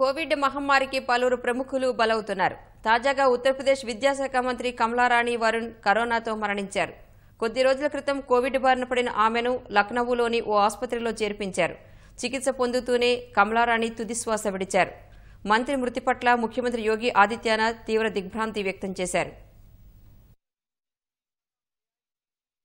Covid మహమ్మారికి పలువురు ప్రముఖులు బలవుతున్నారు తాజాగా ఉత్తరప్రదేశ్ విద్యాశాఖ మంత్రి కమలారాణి వరుణ్ కరోనాతో మరణించారు కొద్ది రోజుల క్రితం కోవిడ్ బారిన పడిన ఆమెను లక్నవులోని ఓ ఆసుపత్రిలో చేర్పించారు చికిత్స పొందుతూనే కమలారాణి తుదిశ్వాస విడిచారు మంత్రి మృతి పట్ల ముఖ్యమంత్రి యోగి ఆదిత్యనాథ్ తీవ్ర దిగ్భ్రాంతి వ్యక్తం చేశారు